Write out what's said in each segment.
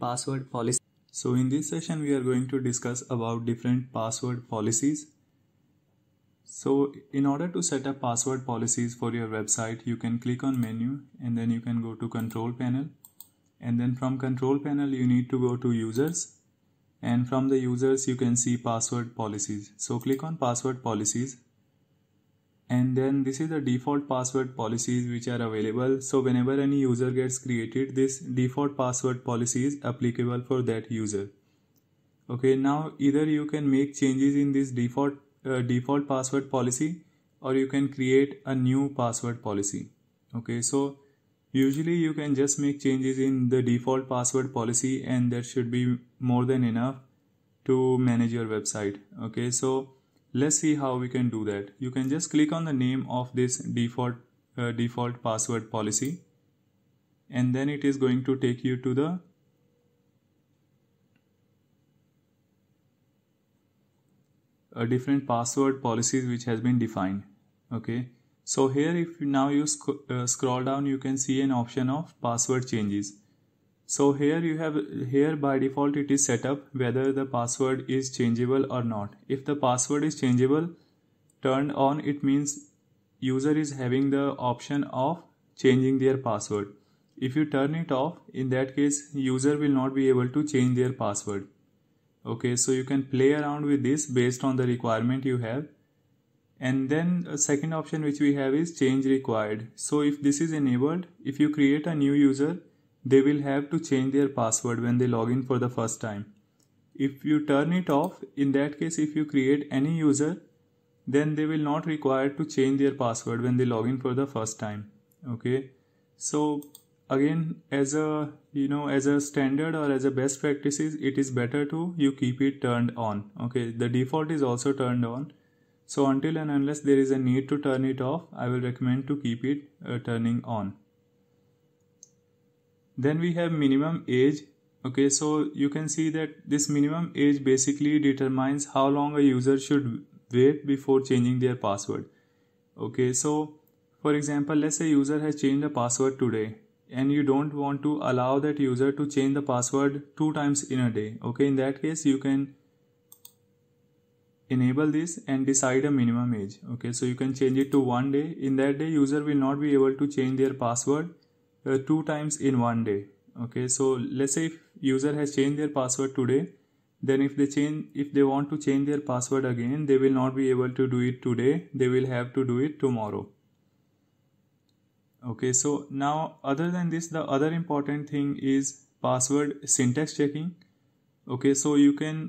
password policy. So in this session we are going to discuss about different password policies. So in order to set up password policies for your website you can click on menu and then you can go to control panel and then from control panel you need to go to users and from the users you can see password policies. So click on password policies and then this is the default password policies which are available so whenever any user gets created this default password policy is applicable for that user okay now either you can make changes in this default uh, default password policy or you can create a new password policy okay so usually you can just make changes in the default password policy and that should be more than enough to manage your website okay so let's see how we can do that you can just click on the name of this default uh, default password policy and then it is going to take you to the different password policies which has been defined okay so here if now you sc uh, scroll down you can see an option of password changes so here you have here by default it is set up whether the password is changeable or not if the password is changeable turned on it means user is having the option of changing their password if you turn it off in that case user will not be able to change their password okay so you can play around with this based on the requirement you have and then a second option which we have is change required so if this is enabled if you create a new user they will have to change their password when they log in for the first time. If you turn it off, in that case, if you create any user, then they will not require to change their password when they log in for the first time. Okay. So again, as a, you know, as a standard or as a best practices, it is better to you keep it turned on. Okay. The default is also turned on. So until and unless there is a need to turn it off, I will recommend to keep it uh, turning on then we have minimum age okay so you can see that this minimum age basically determines how long a user should wait before changing their password okay so for example let's say user has changed the password today and you don't want to allow that user to change the password two times in a day okay in that case you can enable this and decide a minimum age okay so you can change it to one day in that day user will not be able to change their password uh, two times in one day okay so let's say if user has changed their password today then if they change if they want to change their password again they will not be able to do it today they will have to do it tomorrow okay so now other than this the other important thing is password syntax checking okay so you can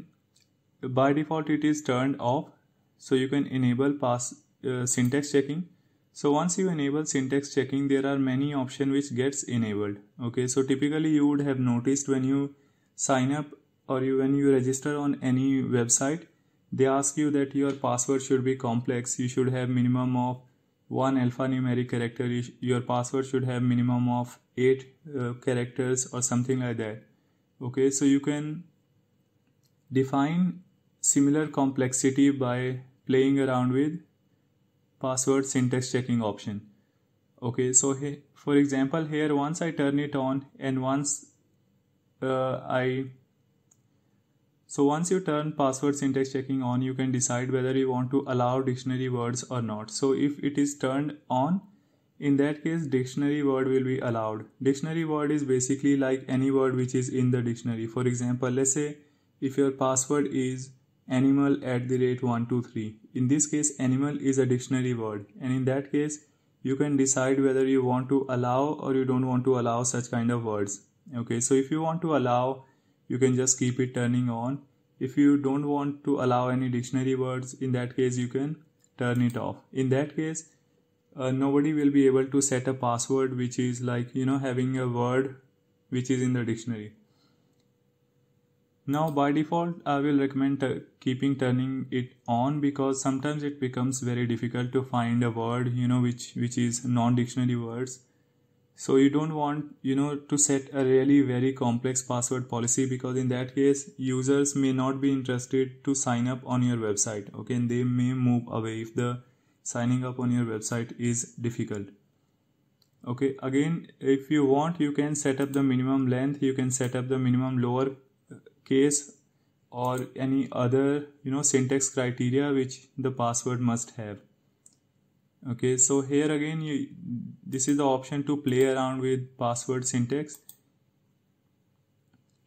by default it is turned off so you can enable pass uh, syntax checking so once you enable syntax checking, there are many options which gets enabled. Okay, so typically you would have noticed when you sign up or you, when you register on any website, they ask you that your password should be complex. You should have minimum of one alphanumeric character. Your password should have minimum of eight uh, characters or something like that. Okay, so you can define similar complexity by playing around with password syntax checking option okay so for example here once I turn it on and once uh, I so once you turn password syntax checking on you can decide whether you want to allow dictionary words or not so if it is turned on in that case dictionary word will be allowed dictionary word is basically like any word which is in the dictionary for example let's say if your password is animal at the rate 123. In this case, animal is a dictionary word, and in that case, you can decide whether you want to allow or you don't want to allow such kind of words. Okay, so if you want to allow, you can just keep it turning on. If you don't want to allow any dictionary words, in that case, you can turn it off. In that case, uh, nobody will be able to set a password which is like you know having a word which is in the dictionary now by default I will recommend t- keeping turning it on because sometimes it becomes very difficult to find a word you know which which is non-dictionary words so you don't want you know to set a really very complex password policy because in that case users may not be interested to sign up on your website okay and they may move away if the signing up on your website is difficult okay again if you want you can set up the minimum length you can set up the minimum lower case or any other you know syntax criteria which the password must have okay so here again you this is the option to play around with password syntax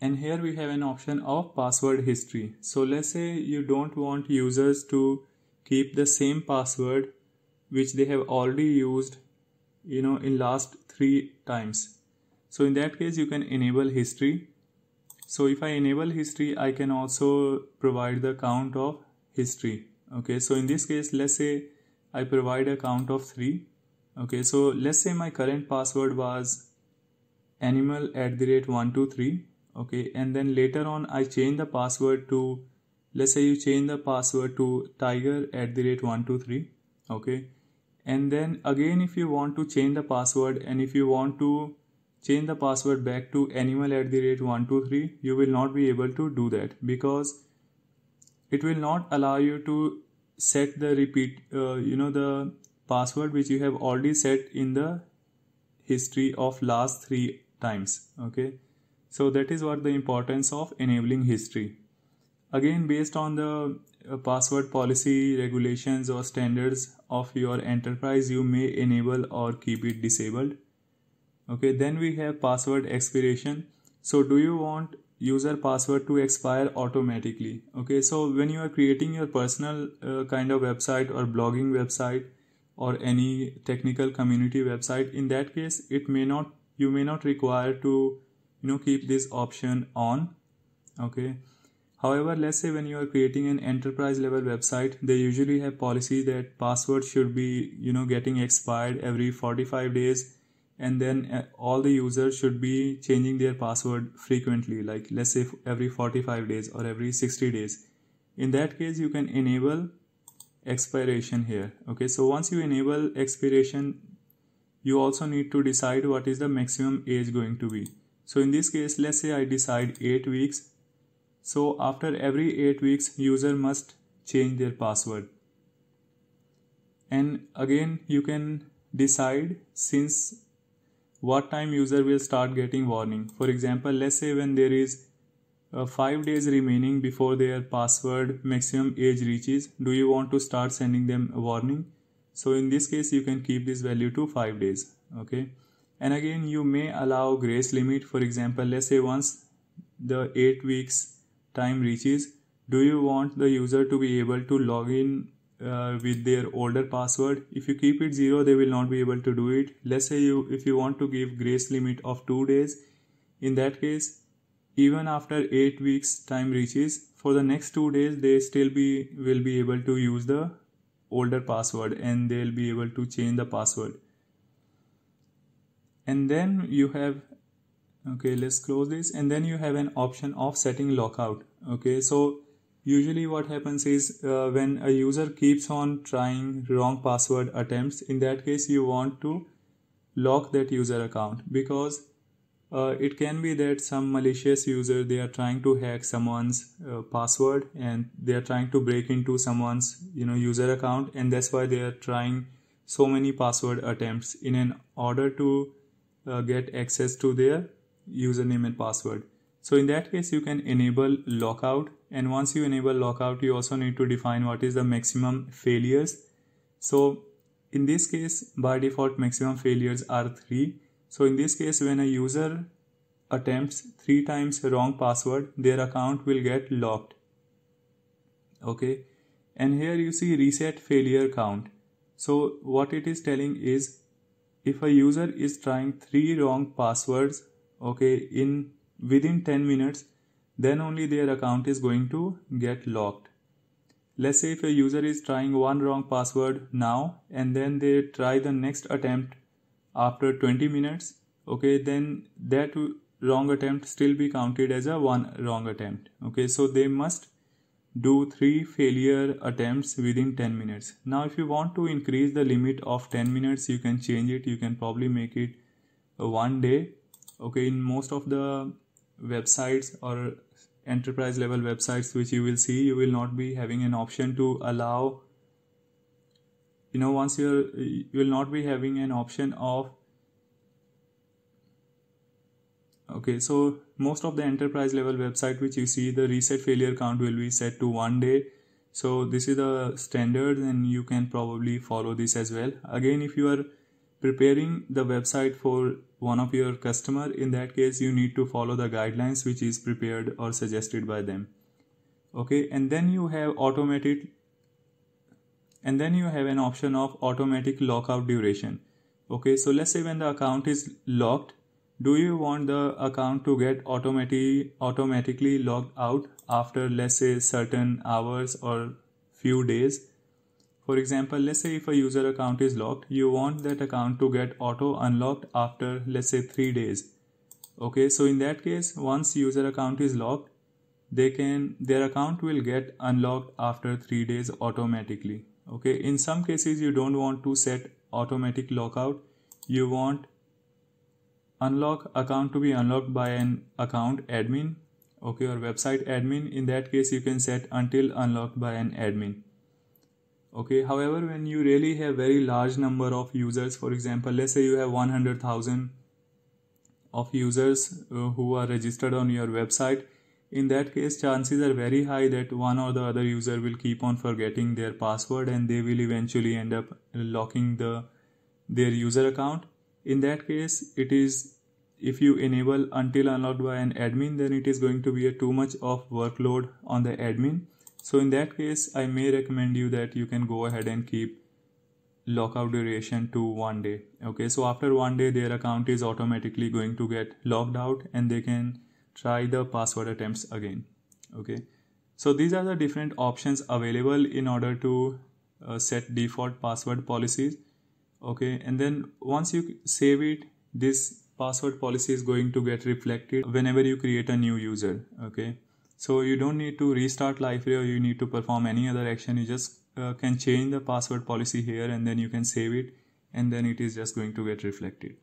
and here we have an option of password history so let's say you don't want users to keep the same password which they have already used you know in last three times so in that case you can enable history so if I enable history I can also provide the count of history okay so in this case let's say I provide a count of 3 okay so let's say my current password was animal at the rate 123 okay and then later on I change the password to let's say you change the password to tiger at the rate 123 okay and then again if you want to change the password and if you want to change the password back to animal at the rate 123 you will not be able to do that because it will not allow you to set the repeat uh, you know the password which you have already set in the history of last three times okay so that is what the importance of enabling history again based on the uh, password policy regulations or standards of your enterprise you may enable or keep it disabled okay then we have password expiration so do you want user password to expire automatically okay so when you are creating your personal uh, kind of website or blogging website or any technical community website in that case it may not you may not require to you know keep this option on okay however let's say when you are creating an enterprise level website they usually have policy that password should be you know getting expired every 45 days and then uh, all the users should be changing their password frequently like let's say every 45 days or every 60 days in that case you can enable expiration here okay so once you enable expiration you also need to decide what is the maximum age going to be so in this case let's say i decide 8 weeks so after every 8 weeks user must change their password and again you can decide since what time user will start getting warning. For example, let's say when there is uh, 5 days remaining before their password maximum age reaches, do you want to start sending them a warning? So in this case, you can keep this value to 5 days. Okay. And again, you may allow grace limit. For example, let's say once the 8 weeks time reaches, do you want the user to be able to log in uh, with their older password if you keep it zero they will not be able to do it let's say you if you want to give grace limit of two days in that case even after eight weeks time reaches for the next two days they still be will be able to use the older password and they'll be able to change the password and then you have okay let's close this and then you have an option of setting lockout okay so usually what happens is uh, when a user keeps on trying wrong password attempts in that case you want to lock that user account because uh, it can be that some malicious user they are trying to hack someone's uh, password and they are trying to break into someone's you know user account and that's why they are trying so many password attempts in an order to uh, get access to their username and password so in that case, you can enable lockout. And once you enable lockout, you also need to define what is the maximum failures. So in this case, by default, maximum failures are three. So in this case, when a user attempts three times wrong password, their account will get locked. Okay. And here you see reset failure count. So what it is telling is if a user is trying three wrong passwords, okay, in within 10 minutes, then only their account is going to get locked. Let's say if a user is trying one wrong password now and then they try the next attempt after 20 minutes, okay, then that wrong attempt still be counted as a one wrong attempt. Okay, so they must do three failure attempts within 10 minutes. Now, if you want to increase the limit of 10 minutes, you can change it. You can probably make it one day. Okay, in most of the websites or enterprise level websites which you will see you will not be having an option to allow you know once you're you will not be having an option of okay so most of the enterprise level website which you see the reset failure count will be set to one day so this is the standard and you can probably follow this as well again if you are preparing the website for one of your customer in that case you need to follow the guidelines which is prepared or suggested by them okay and then you have automated and then you have an option of automatic lockout duration okay so let's say when the account is locked do you want the account to get automatically automatically logged out after let's say certain hours or few days for example, let's say if a user account is locked, you want that account to get auto unlocked after let's say 3 days. Okay, so in that case, once user account is locked, they can their account will get unlocked after 3 days automatically. Okay, in some cases you don't want to set automatic lockout. You want unlock account to be unlocked by an account admin okay or website admin in that case you can set until unlocked by an admin okay however when you really have very large number of users for example let's say you have 100000 of users uh, who are registered on your website in that case chances are very high that one or the other user will keep on forgetting their password and they will eventually end up locking the their user account in that case it is if you enable until unlocked by an admin then it is going to be a too much of workload on the admin so in that case, I may recommend you that you can go ahead and keep lockout duration to one day. Okay, so after one day, their account is automatically going to get logged out and they can try the password attempts again. Okay, so these are the different options available in order to uh, set default password policies. Okay, and then once you save it, this password policy is going to get reflected whenever you create a new user. Okay so you don't need to restart liferay or you need to perform any other action you just uh, can change the password policy here and then you can save it and then it is just going to get reflected